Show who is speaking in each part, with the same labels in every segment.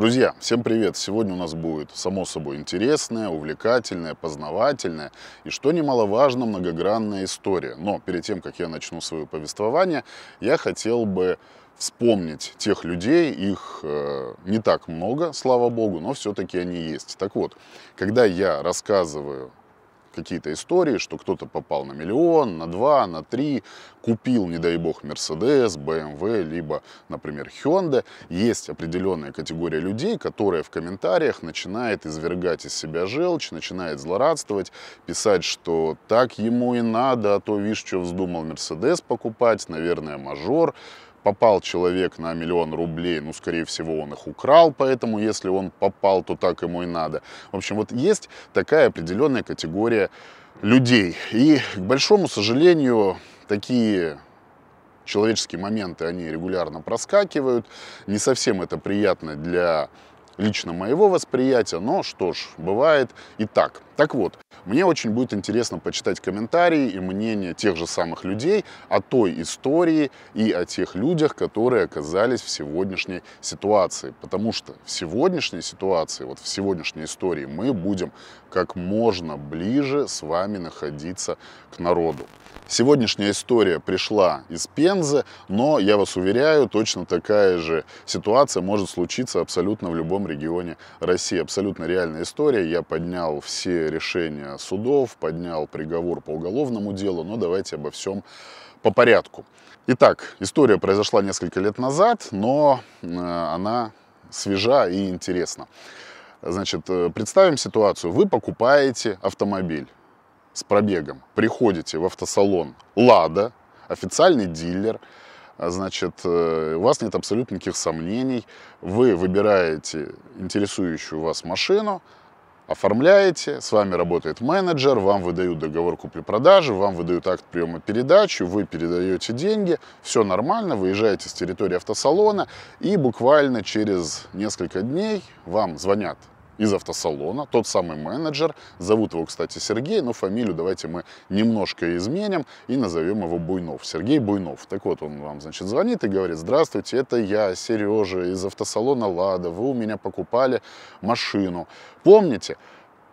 Speaker 1: Друзья, всем привет! Сегодня у нас будет, само собой, интересная, увлекательная, познавательная и, что немаловажно, многогранная история. Но перед тем, как я начну свое повествование, я хотел бы вспомнить тех людей, их э, не так много, слава богу, но все-таки они есть. Так вот, когда я рассказываю какие-то истории, что кто-то попал на миллион, на два, на три, купил, не дай бог, Мерседес, БМВ, эм либо, например, Hyundai. Есть определенная категория людей, которая в комментариях начинает извергать из себя желчь, начинает злорадствовать, писать, что так ему и надо, а то, видишь, что вздумал Мерседес покупать, наверное, мажор, попал человек на миллион рублей, ну, скорее всего, он их украл, поэтому если он попал, то так ему и надо. В общем, вот есть такая определенная категория людей. И, к большому сожалению, такие человеческие моменты, они регулярно проскакивают. Не совсем это приятно для лично моего восприятия, но что ж, бывает и так. Так вот, мне очень будет интересно почитать комментарии и мнения тех же самых людей о той истории и о тех людях, которые оказались в сегодняшней ситуации. Потому что в сегодняшней ситуации, вот в сегодняшней истории мы будем как можно ближе с вами находиться к народу. Сегодняшняя история пришла из Пензы, но, я вас уверяю, точно такая же ситуация может случиться абсолютно в любом регионе России. Абсолютно реальная история. Я поднял все решения судов, поднял приговор по уголовному делу, но давайте обо всем по порядку. Итак, история произошла несколько лет назад, но э, она свежа и интересна. Значит, э, представим ситуацию. Вы покупаете автомобиль с пробегом, приходите в автосалон «Лада», официальный дилер, а, значит, э, у вас нет абсолютно никаких сомнений, вы выбираете интересующую вас машину, оформляете, с вами работает менеджер, вам выдают договор купли-продажи, вам выдают акт приема передачи, вы передаете деньги, все нормально, выезжаете с территории автосалона и буквально через несколько дней вам звонят из автосалона, тот самый менеджер. Зовут его, кстати, Сергей, но фамилию давайте мы немножко изменим и назовем его Буйнов. Сергей Буйнов. Так вот, он вам, значит, звонит и говорит, здравствуйте, это я, Сережа, из автосалона «Лада». Вы у меня покупали машину. Помните,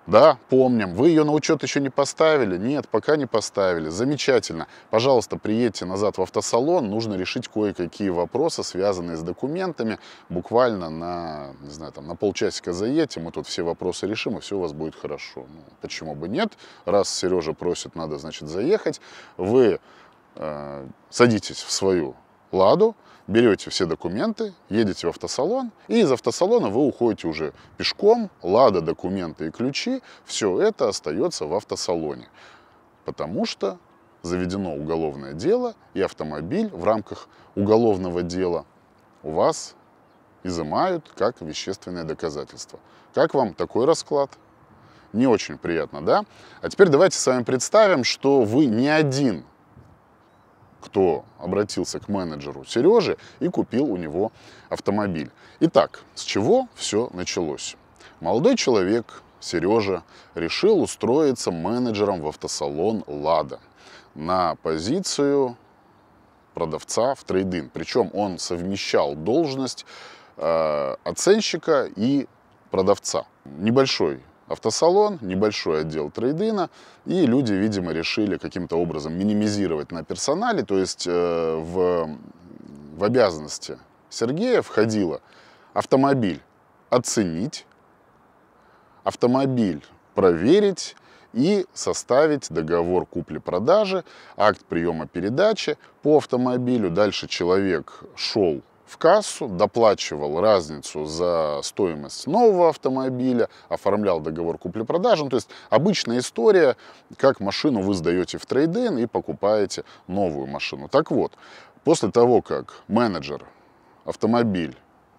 Speaker 1: да, помним. Вы ее на учет еще не поставили? Нет, пока не поставили. Замечательно. Пожалуйста, приедьте назад в автосалон. Нужно решить кое-какие вопросы, связанные с документами. Буквально на, не знаю, там, на полчасика заедьте, мы тут все вопросы решим, и все у вас будет хорошо. Ну, почему бы нет? Раз Сережа просит, надо, значит, заехать. Вы э, садитесь в свою «Ладу», берете все документы, едете в автосалон, и из автосалона вы уходите уже пешком, лада, документы и ключи, все это остается в автосалоне, потому что заведено уголовное дело, и автомобиль в рамках уголовного дела у вас изымают как вещественное доказательство. Как вам такой расклад? Не очень приятно, да? А теперь давайте с вами представим, что вы не один кто обратился к менеджеру Сережи и купил у него автомобиль. Итак, с чего все началось? Молодой человек Сережа решил устроиться менеджером в автосалон «Лада» на позицию продавца в трейдинг. Причем он совмещал должность э, оценщика и продавца. Небольшой автосалон, небольшой отдел трейдина, и люди, видимо, решили каким-то образом минимизировать на персонале, то есть э, в, в обязанности Сергея входило автомобиль оценить, автомобиль проверить и составить договор купли-продажи, акт приема передачи по автомобилю. Дальше человек шел в кассу, доплачивал разницу за стоимость нового автомобиля, оформлял договор купли-продажи. Ну, то есть обычная история, как машину вы сдаете в трейдинг и покупаете новую машину. Так вот, после того, как менеджер автомобиль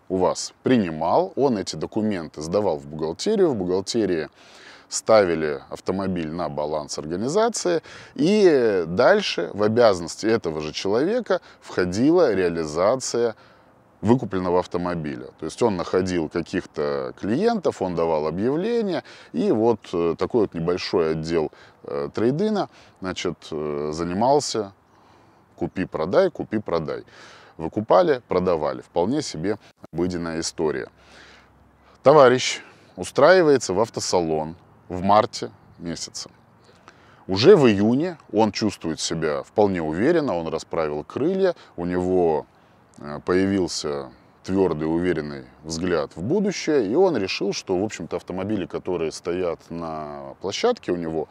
Speaker 1: у вас принимал, он эти документы сдавал в бухгалтерию, в бухгалтерии ставили автомобиль на баланс организации, и дальше в обязанности этого же человека входила реализация выкупленного автомобиля. То есть он находил каких-то клиентов, он давал объявления, и вот э, такой вот небольшой отдел э, трейдина, значит, э, занимался купи-продай, купи-продай. Выкупали, продавали. Вполне себе обыденная история. Товарищ устраивается в автосалон в марте месяца. Уже в июне он чувствует себя вполне уверенно, он расправил крылья, у него Э, появился твердый, уверенный взгляд в будущее, и он решил, что, в общем-то, автомобили, которые стоят на площадке у него,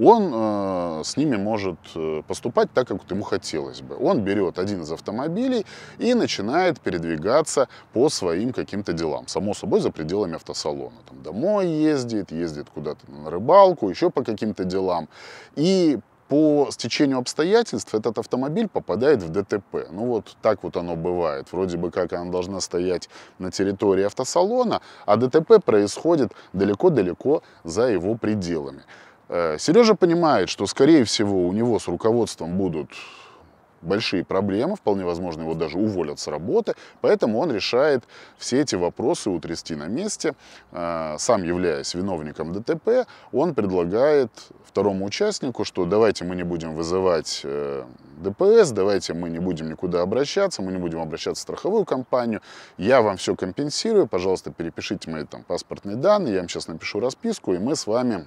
Speaker 1: он э, с ними может э, поступать так, как ему хотелось бы. Он берет один из автомобилей и начинает передвигаться по своим каким-то делам, само собой, за пределами автосалона. Там домой ездит, ездит куда-то на рыбалку, еще по каким-то делам. И по стечению обстоятельств этот автомобиль попадает в ДТП. Ну вот так вот оно бывает. Вроде бы как она должна стоять на территории автосалона, а ДТП происходит далеко-далеко за его пределами. Э, Сережа понимает, что, скорее всего, у него с руководством будут большие проблемы, вполне возможно, его даже уволят с работы, поэтому он решает все эти вопросы утрясти на месте. А, сам являясь виновником ДТП, он предлагает второму участнику, что давайте мы не будем вызывать э, ДПС, давайте мы не будем никуда обращаться, мы не будем обращаться в страховую компанию, я вам все компенсирую, пожалуйста, перепишите мои там паспортные данные, я вам сейчас напишу расписку, и мы с вами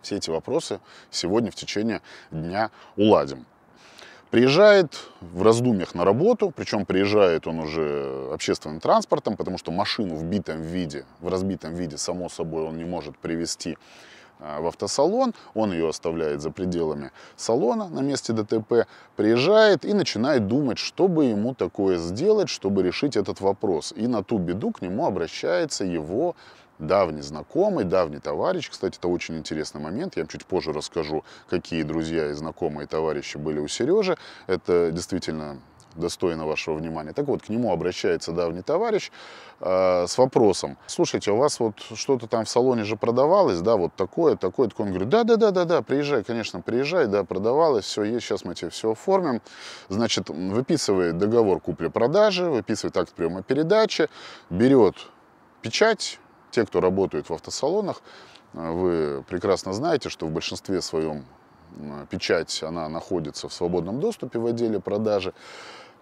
Speaker 1: все эти вопросы сегодня в течение дня уладим. Приезжает в раздумьях на работу, причем приезжает он уже общественным транспортом, потому что машину в битом виде, в разбитом виде, само собой, он не может привезти а, в автосалон, он ее оставляет за пределами салона на месте ДТП, приезжает и начинает думать, чтобы ему такое сделать, чтобы решить этот вопрос. И на ту беду к нему обращается его давний знакомый, давний товарищ. Кстати, это очень интересный момент. Я вам чуть позже расскажу, какие друзья и знакомые товарищи были у Сережи. Это действительно достойно вашего внимания. Так вот, к нему обращается давний товарищ э, с вопросом, слушайте, у вас вот что-то там в салоне же продавалось, да, вот такое, такое, такое. Он говорит, да-да-да-да-да, приезжай, конечно, приезжай, да, продавалось, все есть, сейчас мы тебе все оформим. Значит, выписывает договор купли-продажи, выписывает акт приема передачи, берет печать, те, кто работают в автосалонах, э, вы прекрасно знаете, что в большинстве своем печать, она находится в свободном доступе в отделе продажи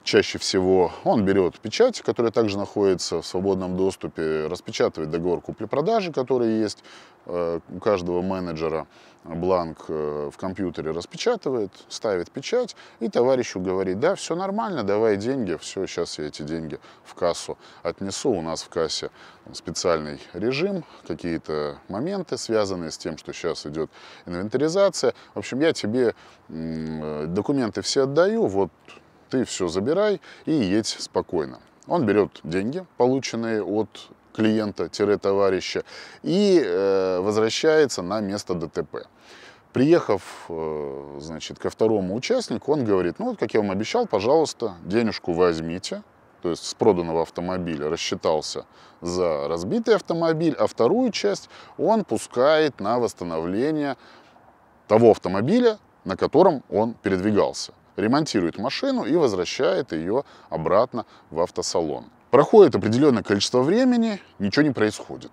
Speaker 1: чаще всего он берет печать, которая также находится в свободном доступе, распечатывает договор купли-продажи, который есть э, у каждого менеджера, бланк э, в компьютере распечатывает, ставит печать, и товарищу говорит, да, все нормально, давай деньги, все, сейчас я эти деньги в кассу отнесу. У нас в кассе специальный режим, какие-то моменты, связанные с тем, что сейчас идет инвентаризация. В общем, я тебе э, документы все отдаю, вот ты все забирай и едь спокойно. Он берет деньги, полученные от клиента-товарища, и э, возвращается на место ДТП. Приехав, э, значит, ко второму участнику, он говорит, ну вот, как я вам обещал, пожалуйста, денежку возьмите, то есть с проданного автомобиля рассчитался за разбитый автомобиль, а вторую часть он пускает на восстановление того автомобиля, на котором он передвигался ремонтирует машину и возвращает ее обратно в автосалон. Проходит определенное количество времени, ничего не происходит.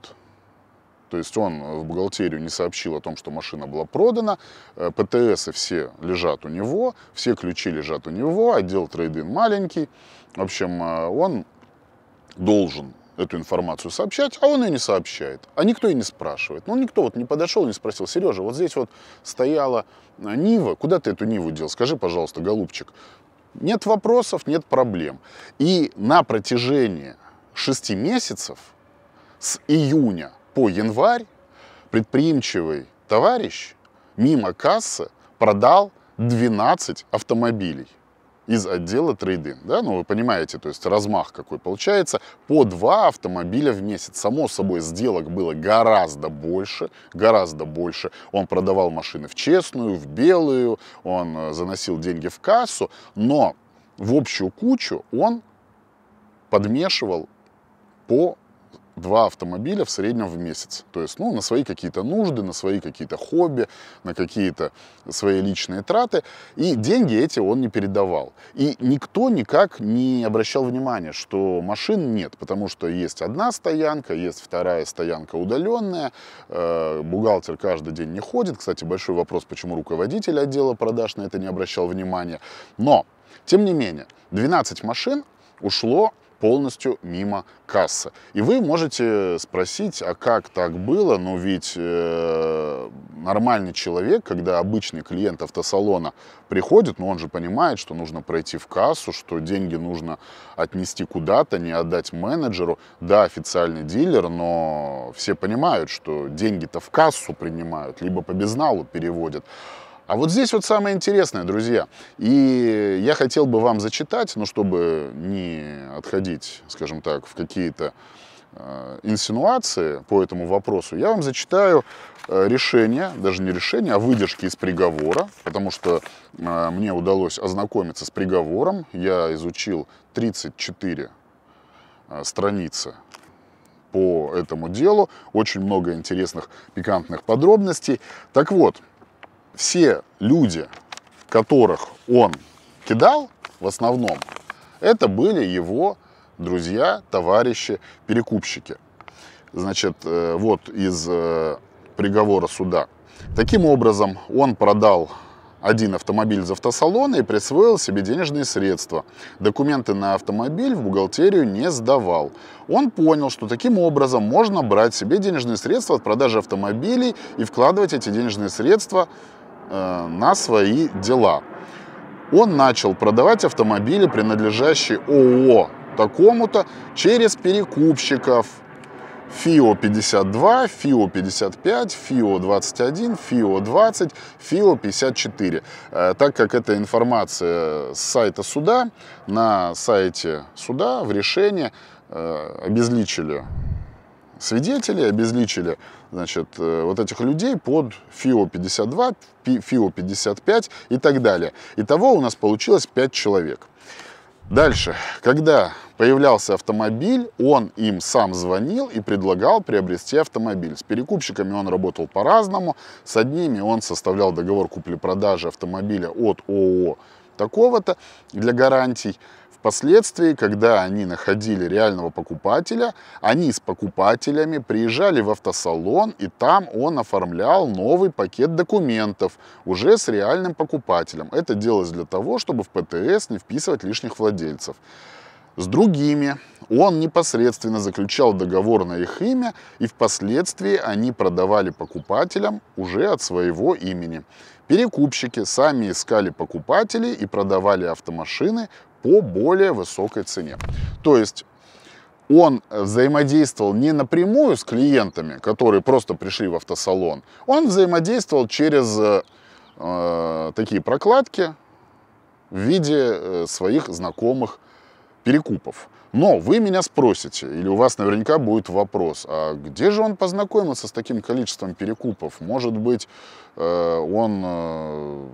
Speaker 1: То есть он в бухгалтерию не сообщил о том, что машина была продана, э, ПТС все лежат у него, все ключи лежат у него, отдел трейдин маленький. В общем, э, он должен эту информацию сообщать, а он ее не сообщает. А никто и не спрашивает. Ну, никто вот не подошел, не спросил, Сережа, вот здесь вот стояла а, Нива, куда ты эту Ниву дел? Скажи, пожалуйста, голубчик. Нет вопросов, нет проблем. И на протяжении шести месяцев, с июня по январь, предприимчивый товарищ мимо кассы продал 12 автомобилей из отдела трейдинг, да, ну вы понимаете, то есть размах какой получается, по два автомобиля в месяц. Само собой, сделок было гораздо больше, гораздо больше. Он продавал машины в честную, в белую, он э, заносил деньги в кассу, но в общую кучу он подмешивал по два автомобиля в среднем в месяц. То есть, ну, на свои какие-то нужды, на свои какие-то хобби, на какие-то свои личные траты. И деньги эти он не передавал. И никто никак не обращал внимания, что машин нет, потому что есть одна стоянка, есть вторая стоянка удаленная, э, бухгалтер каждый день не ходит. Кстати, большой вопрос, почему руководитель отдела продаж на это не обращал внимания. Но, тем не менее, 12 машин ушло полностью мимо кассы. И вы можете спросить, а как так было? Но ну, ведь э, нормальный человек, когда обычный клиент автосалона приходит, ну он же понимает, что нужно пройти в кассу, что деньги нужно отнести куда-то, не отдать менеджеру. Да, официальный дилер, но все понимают, что деньги-то в кассу принимают, либо по безналу переводят. А вот здесь вот самое интересное, друзья. И я хотел бы вам зачитать, ну, чтобы не отходить, скажем так, в какие-то э, инсинуации по этому вопросу, я вам зачитаю э, решение, даже не решение, а выдержки из приговора, потому что э, мне удалось ознакомиться с приговором. Я изучил 34 э, страницы по этому делу, очень много интересных пикантных подробностей. Так вот, все люди, которых он кидал в основном, это были его друзья, товарищи, перекупщики. Значит, э, вот из э, приговора суда. Таким образом, он продал один автомобиль из автосалона и присвоил себе денежные средства. Документы на автомобиль в бухгалтерию не сдавал. Он понял, что таким образом можно брать себе денежные средства от продажи автомобилей и вкладывать эти денежные средства Э, на свои дела. Он начал продавать автомобили, принадлежащие ООО такому-то, через перекупщиков ФИО 52, ФИО 55, ФИО 21, ФИО 20, ФИО 54. Э, так как эта информация с сайта суда, на сайте суда в решении э, обезличили Свидетели обезличили значит, э, вот этих людей под ФИО-52, ФИО-55 и так далее. Итого у нас получилось 5 человек. Дальше, когда появлялся автомобиль, он им сам звонил и предлагал приобрести автомобиль. С перекупщиками он работал по-разному. С одними он составлял договор купли-продажи автомобиля от ООО такого-то для гарантий. Впоследствии, когда они находили реального покупателя, они с покупателями приезжали в автосалон, и там он оформлял новый пакет документов уже с реальным покупателем. Это делалось для того, чтобы в ПТС не вписывать лишних владельцев. С другими он непосредственно заключал договор на их имя, и впоследствии они продавали покупателям уже от своего имени. Перекупщики сами искали покупателей и продавали автомашины по более высокой цене. То есть он э, взаимодействовал не напрямую с клиентами, которые просто пришли в автосалон, он взаимодействовал через э, э такие прокладки в виде э, своих знакомых перекупов. Но вы меня спросите, или у вас наверняка будет вопрос, а где же он познакомился с таким количеством перекупов? Может быть, э, он э,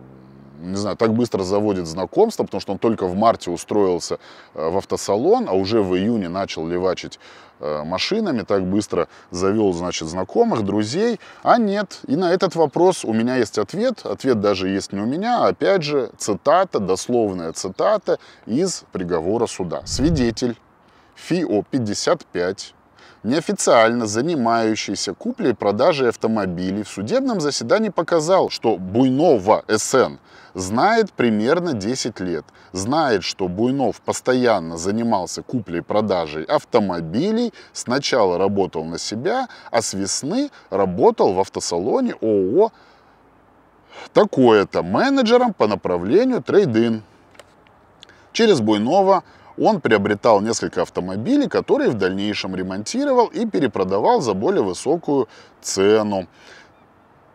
Speaker 1: не знаю, так быстро заводит знакомство, потому что он только в марте устроился э, в автосалон, а уже в июне начал левачить машинами, так быстро завел, значит, знакомых, друзей. А нет, и на этот вопрос у меня есть ответ, ответ даже есть не у меня, а опять же, цитата, дословная цитата из приговора суда. Свидетель ФИО-55, неофициально занимающийся куплей продажей автомобилей, в судебном заседании показал, что Буйнова СН знает примерно 10 лет. Знает, что Буйнов постоянно занимался куплей-продажей автомобилей, сначала работал на себя, а с весны работал в автосалоне ООО такое-то менеджером по направлению трейдин. Через Буйнова он приобретал несколько автомобилей, которые в дальнейшем ремонтировал и перепродавал за более высокую цену.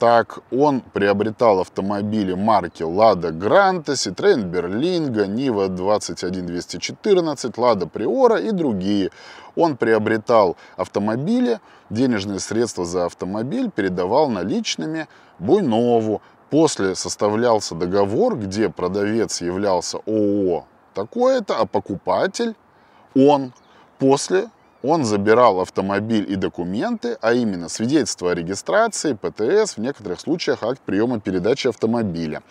Speaker 1: Так он приобретал автомобили марки Lada Granta, Citroen Berlingo, Niva 21214, Lada Priora и другие. Он приобретал автомобили, денежные средства за автомобиль передавал наличными Буйнову. После составлялся договор, где продавец являлся ООО такое-то, а покупатель, он после, он забирал автомобиль и документы, а именно свидетельство о регистрации, ПТС, в некоторых случаях акт приема передачи автомобиля.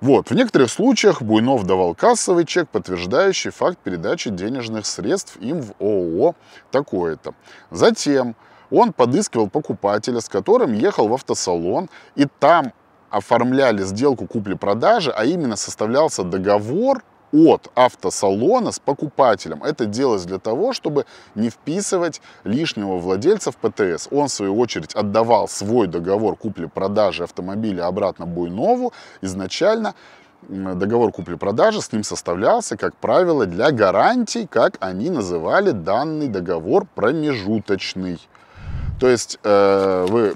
Speaker 1: Вот, в некоторых случаях Буйнов давал кассовый чек, подтверждающий факт передачи денежных средств им в ООО такое-то. Затем он подыскивал покупателя, с которым ехал в автосалон, и там оформляли сделку купли-продажи, а именно составлялся договор от автосалона с покупателем. Это делалось для того, чтобы не вписывать лишнего владельца в ПТС. Он, в свою очередь, отдавал свой договор купли-продажи автомобиля обратно Буйнову. Изначально договор купли-продажи с ним составлялся, как правило, для гарантий, как они называли данный договор промежуточный. То есть э, вы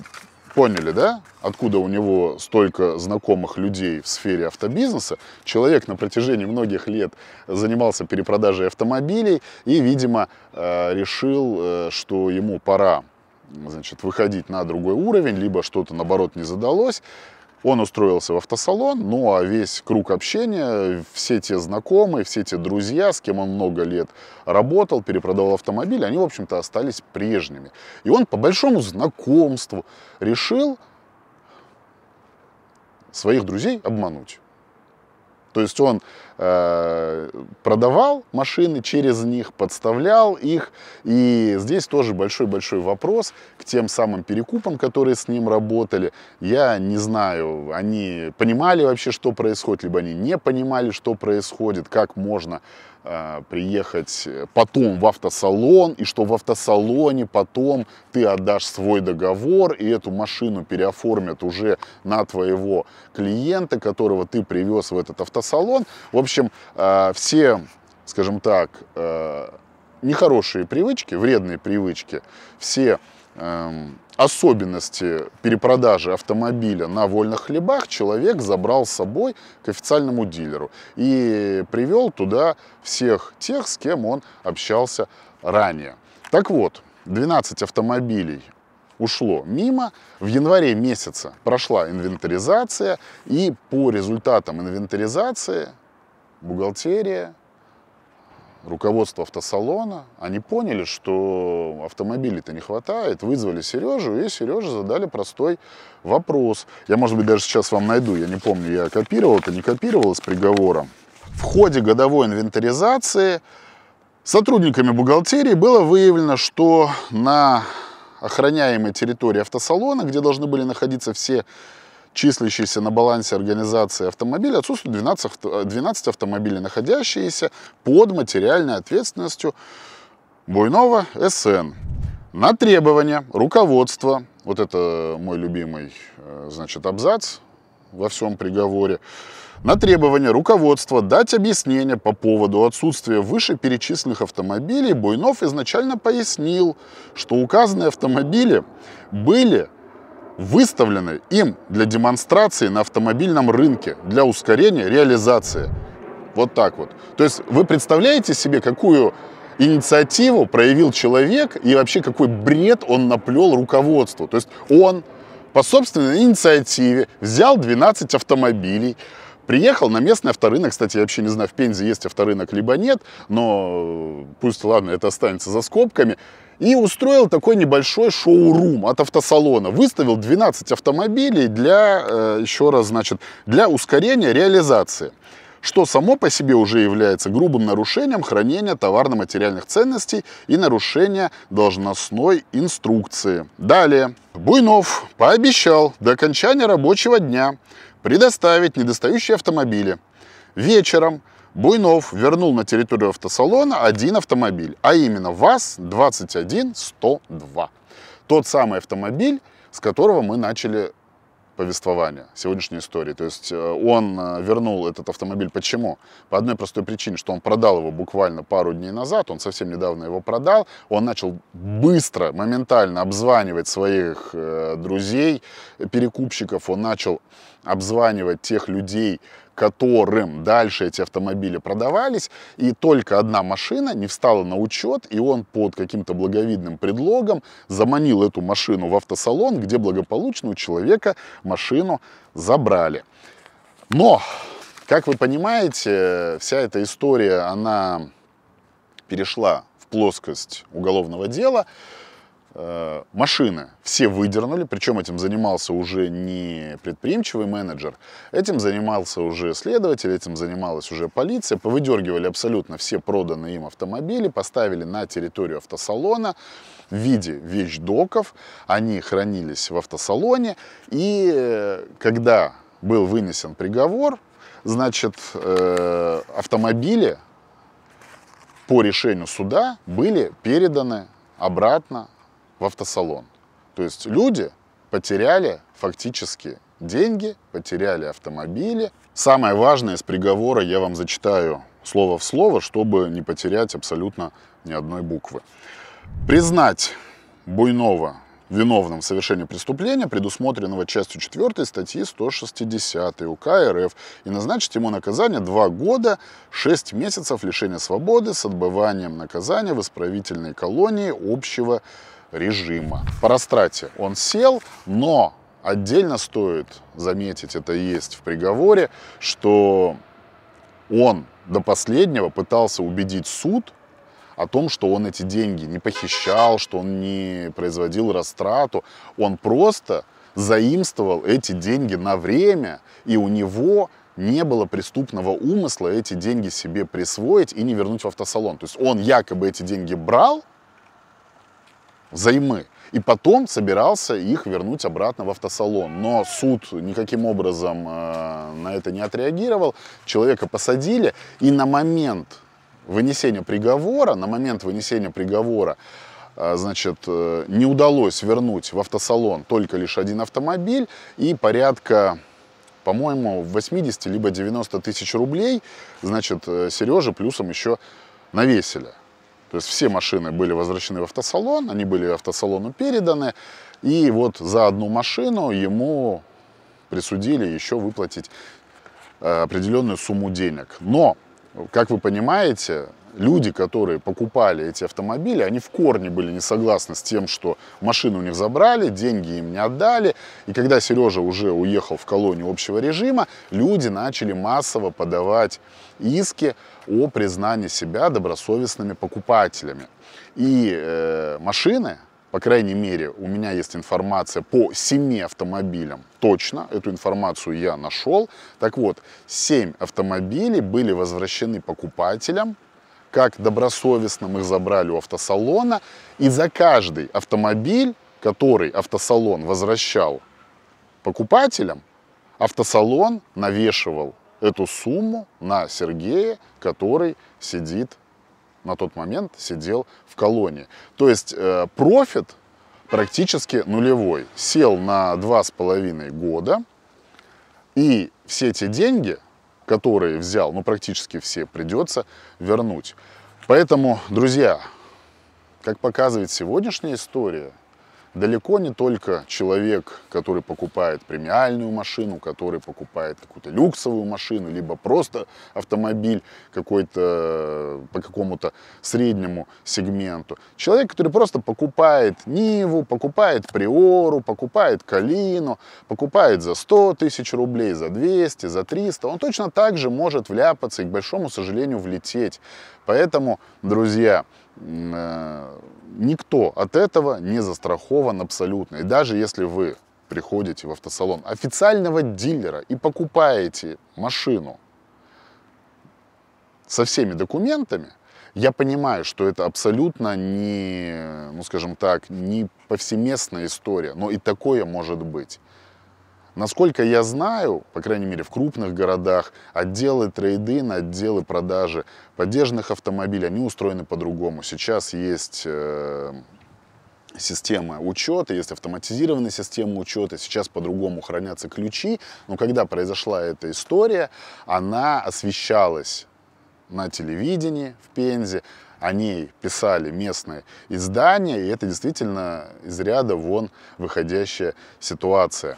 Speaker 1: Поняли, да? Откуда у него столько знакомых людей в сфере автобизнеса. Человек на протяжении многих лет занимался перепродажей автомобилей и, видимо, э, решил, э, что ему пора значит, выходить на другой уровень, либо что-то, наоборот, не задалось, он устроился в автосалон, ну а весь круг общения, все те знакомые, все те друзья, с кем он много лет работал, перепродавал автомобили, они, в общем-то, остались прежними. И он по большому знакомству решил своих друзей обмануть. То есть он э, продавал машины через них, подставлял их. И здесь тоже большой-большой вопрос к тем самым перекупам, которые с ним работали. Я не знаю, они понимали вообще, что происходит, либо они не понимали, что происходит, как можно а, приехать э, потом в автосалон, и что в автосалоне потом ты отдашь свой договор, и эту машину переоформят уже на твоего клиента, которого ты привез в этот автосалон. В общем, а, все, скажем так, а, нехорошие привычки, вредные привычки, все Эм, особенности перепродажи автомобиля на вольных хлебах человек забрал с собой к официальному дилеру и привел туда всех тех, с кем он общался ранее. Так вот, 12 автомобилей ушло мимо. В январе месяца прошла инвентаризация, и по результатам инвентаризации бухгалтерия руководство автосалона, они поняли, что автомобилей-то не хватает, вызвали Сережу, и Сереже задали простой вопрос. Я, может быть, даже сейчас вам найду, я не помню, я копировал это, не копировал с приговора. В ходе годовой инвентаризации сотрудниками бухгалтерии было выявлено, что на охраняемой территории автосалона, где должны были находиться все числящийся на балансе организации автомобиля, отсутствуют 12, 12 автомобилей, находящиеся под материальной ответственностью Буйнова СН. На требования руководства, вот это мой любимый э, значит, абзац во всем приговоре, на требование руководства дать объяснение по поводу отсутствия вышеперечисленных автомобилей Буйнов изначально пояснил, что указанные автомобили были выставлены им для демонстрации на автомобильном рынке, для ускорения реализации. Вот так вот. То есть вы представляете себе, какую инициативу проявил человек и вообще какой бред он наплел руководству. То есть он по собственной инициативе взял 12 автомобилей, приехал на местный авторынок, кстати, я вообще не знаю, в Пензе есть авторынок либо нет, но э, пусть, ладно, это останется за скобками, и устроил такой небольшой шоу-рум от автосалона. Выставил 12 автомобилей для, э, еще раз, значит, для ускорения реализации что само по себе уже является грубым нарушением хранения товарно-материальных ценностей и нарушения должностной инструкции. Далее. Буйнов пообещал до окончания рабочего дня предоставить недостающие автомобили. Вечером Буйнов вернул на территорию автосалона один автомобиль, а именно ВАЗ-21102. Тот самый автомобиль, с которого мы начали повествование сегодняшней истории. То есть э, он э, вернул этот автомобиль почему? По одной простой причине, что он продал его буквально пару дней назад, он совсем недавно его продал, он начал быстро, моментально обзванивать своих э, друзей, перекупщиков, он начал обзванивать тех людей, которым дальше эти автомобили продавались, и только одна машина не встала на учет, и он под каким-то благовидным предлогом заманил эту машину в автосалон, где благополучно у человека машину забрали. Но, как вы понимаете, вся эта история, она перешла в плоскость уголовного дела, Э, машины все выдернули, причем этим занимался уже не предприимчивый менеджер, этим занимался уже следователь, этим занималась уже полиция, повыдергивали абсолютно все проданные им автомобили, поставили на территорию автосалона в виде вещдоков, они хранились в автосалоне, и э, когда был вынесен приговор, значит, э, автомобили по решению суда были переданы обратно в автосалон. То есть люди потеряли фактически деньги, потеряли автомобили. Самое важное из приговора я вам зачитаю слово в слово, чтобы не потерять абсолютно ни одной буквы. Признать Буйнова виновным в совершении преступления, предусмотренного частью 4 статьи 160 УК РФ, и назначить ему наказание 2 года 6 месяцев лишения свободы с отбыванием наказания в исправительной колонии общего режима. По растрате он сел, но отдельно стоит заметить, это есть в приговоре, что он до последнего пытался убедить суд о том, что он эти деньги не похищал, что он не производил растрату. Он просто заимствовал эти деньги на время, и у него не было преступного умысла эти деньги себе присвоить и не вернуть в автосалон. То есть он якобы эти деньги брал, займы. И потом собирался их вернуть обратно в автосалон. Но суд никаким образом э, на это не отреагировал. Человека посадили. И на момент вынесения приговора, на момент вынесения приговора, э, значит, э, не удалось вернуть в автосалон только лишь один автомобиль и порядка по-моему, 80 либо 90 тысяч рублей, значит, э, Сереже плюсом еще навесили. То есть все машины были возвращены в автосалон, они были автосалону переданы, и вот за одну машину ему присудили еще выплатить э, определенную сумму денег. Но, как вы понимаете, люди, которые покупали эти автомобили, они в корне были не согласны с тем, что машину не забрали, деньги им не отдали. И когда Сережа уже уехал в колонию общего режима, люди начали массово подавать иски о признании себя добросовестными покупателями. И э, машины, по крайней мере, у меня есть информация по семи автомобилям. Точно, эту информацию я нашел. Так вот, семь автомобилей были возвращены покупателям, как добросовестным их забрали у автосалона. И за каждый автомобиль, который автосалон возвращал покупателям, автосалон навешивал эту сумму на Сергея, который сидит на тот момент сидел в колонии. То есть э, профит практически нулевой. Сел на 2,5 года, и все эти деньги, которые взял, ну практически все, придется вернуть. Поэтому, друзья, как показывает сегодняшняя история, далеко не только человек, который покупает премиальную машину, который покупает какую-то люксовую машину, либо просто автомобиль какой-то по какому-то среднему сегменту. Человек, который просто покупает Ниву, покупает Приору, покупает Калину, покупает за 100 тысяч рублей, за 200, за 300, он точно так же может вляпаться и, к большому сожалению, влететь. Поэтому, друзья, Э, никто от этого не застрахован абсолютно. И даже если вы приходите в автосалон официального дилера и покупаете машину со всеми документами, я понимаю, что это абсолютно не, ну скажем так, не повсеместная история, но и такое может быть. Насколько я знаю, по крайней мере в крупных городах, отделы трейдин, отделы продажи поддержанных автомобилей, они устроены по-другому. Сейчас есть э, система учета, есть автоматизированная система учета, сейчас по-другому хранятся ключи. Но когда произошла эта история, она освещалась на телевидении в Пензе, о ней писали местные издания, и это действительно из ряда вон выходящая ситуация.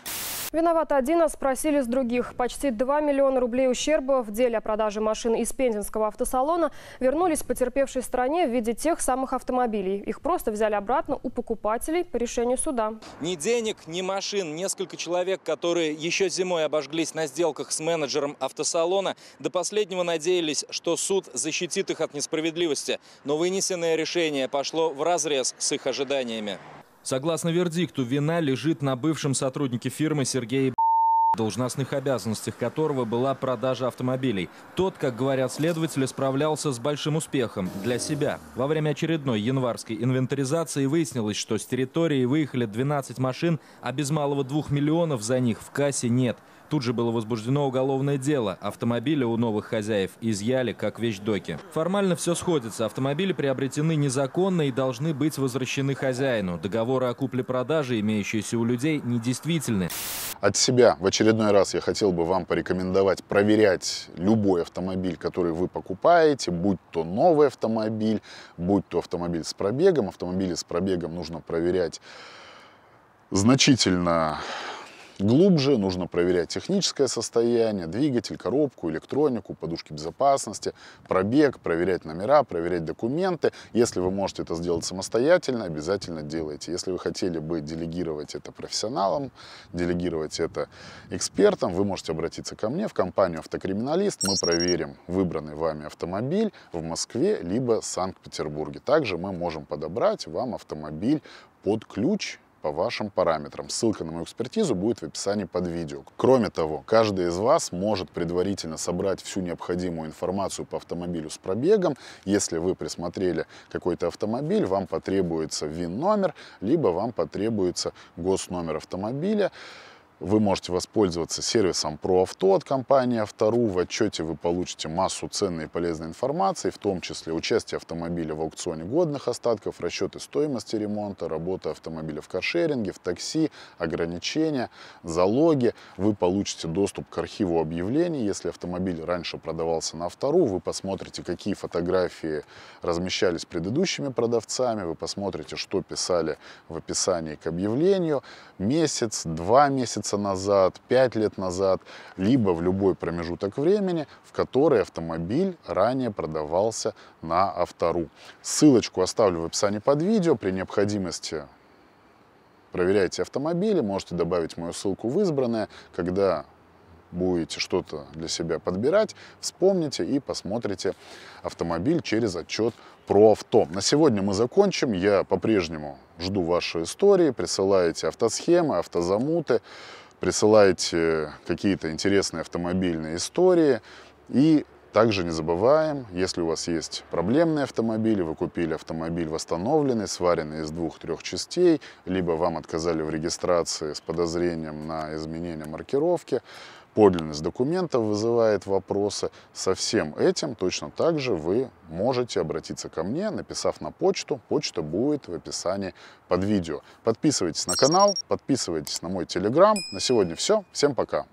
Speaker 2: Виноват один, а спросили с других. Почти 2 миллиона рублей ущерба в деле о продаже машин из пензенского автосалона вернулись потерпевшей стране в виде тех самых автомобилей. Их просто взяли обратно у покупателей по решению суда. Ни денег, ни машин. Несколько человек, которые еще зимой обожглись на сделках с менеджером автосалона, до последнего надеялись, что суд защитит их от несправедливости. Но вынесенное решение пошло в разрез с их ожиданиями. Согласно вердикту, вина лежит на бывшем сотруднике фирмы Сергее должностных обязанностях которого была продажа автомобилей. Тот, как говорят следователи, справлялся с большим успехом для себя. Во время очередной январской инвентаризации выяснилось, что с территории выехали 12 машин, а без малого 2 миллионов за них в кассе нет – Тут же было возбуждено уголовное дело. Автомобили у новых хозяев изъяли как вещдоки. Формально все сходится. Автомобили приобретены незаконно и должны быть возвращены хозяину. Договоры о купле-продаже, имеющиеся у людей, недействительны.
Speaker 1: От себя в очередной раз я хотел бы вам порекомендовать проверять любой автомобиль, который вы покупаете, будь то новый автомобиль, будь то автомобиль с пробегом. Автомобили с пробегом нужно проверять значительно глубже, нужно проверять техническое состояние, двигатель, коробку, электронику, подушки безопасности, пробег, проверять номера, проверять документы. Если вы можете это сделать самостоятельно, обязательно делайте. Если вы хотели бы делегировать это профессионалам, делегировать это экспертам, вы можете обратиться ко мне в компанию «Автокриминалист». Мы проверим выбранный вами автомобиль в Москве либо Санкт-Петербурге. Также мы можем подобрать вам автомобиль под ключ по вашим параметрам. Ссылка на мою экспертизу будет в описании под видео. Кроме того, каждый из вас может предварительно собрать всю необходимую информацию по автомобилю с пробегом. Если вы присмотрели какой-то автомобиль, вам потребуется ВИН-номер, либо вам потребуется госномер автомобиля. Вы можете воспользоваться сервисом ProAuto от компании Автору. В отчете вы получите массу ценной и полезной информации, в том числе участие автомобиля в аукционе годных остатков, расчеты стоимости ремонта, работы автомобиля в каршеринге, в такси, ограничения, залоги. Вы получите доступ к архиву объявлений. Если автомобиль раньше продавался на Автору, вы посмотрите, какие фотографии размещались предыдущими продавцами, вы посмотрите, что писали в описании к объявлению. Месяц, два месяца месяца назад, 5 лет назад, либо в любой промежуток времени, в который автомобиль ранее продавался на Автору. Ссылочку оставлю в описании под видео. При необходимости проверяйте автомобили, можете добавить мою ссылку в избранное, когда будете что-то для себя подбирать, вспомните и посмотрите автомобиль через отчет про авто. На сегодня мы закончим. Я по-прежнему жду ваши истории. Присылайте автосхемы, автозамуты, присылайте какие-то интересные автомобильные истории. И также не забываем, если у вас есть проблемные автомобили, вы купили автомобиль восстановленный, сваренный из двух-трех частей, либо вам отказали в регистрации с подозрением на изменение маркировки, Подлинность документа вызывает вопросы. Со всем этим точно так же вы можете обратиться ко мне, написав на почту. Почта будет в описании под видео. Подписывайтесь на канал, подписывайтесь на мой телеграм. На сегодня все. Всем пока.